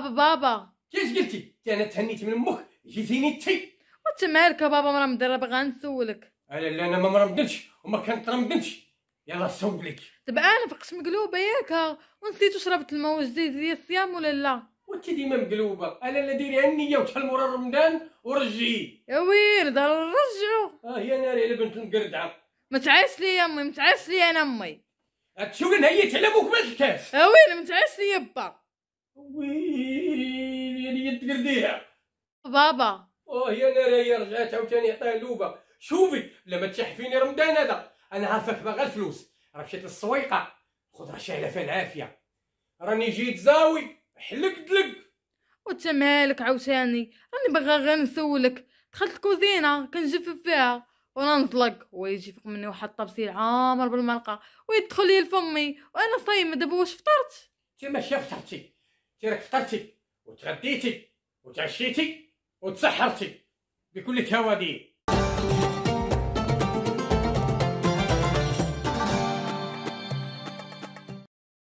أبا بابا كيف قلتي؟ أنا تهنيت من أمك جيتيني انتي وانت مالك بابا مرا مدرب غنسولك لا لا انا ما مرمدنش وما كنترمدنش يلا صوب لك دابا طيب، انا فقت مقلوبه ياك ونسيت شربت الماء الجديد ديال الصيام ولا لا وانت ديما مقلوبه انا لا ديري النيه وتحل مورا رمضان ورجعي يا ويل دار نرجعو اه هي ناري على بنت المقردعه ما تعيش لي يا امي ما تعيش لي انا امي هاد ولا نهيت على بوك بالكاس اه ويل ما تعيش لي با ويلي هي تقرديها بابا اوه يا انا راهي رجعت عاوتاني عطيها اللوبه شوفي بلا ما تشحفيني رمضان هذا انا عارفك باغا الفلوس راه مشيت للسويقه راه شايله فيها العافيه راني جيت زاوي حلك دلك وتمالك عاوتاني راني باغا غير نسولك دخلت الكوزينه كنجفف فيها وانا نطلق ويجي فوق مني واحد الطبسيل عامر بالملقه ويدخل لي لفمي وانا صايمه دابا واش فطرت انت ماشي فطرتي تي راك فطرتي وتغديتي وتعشيتي وتسحرتي بكل توابيه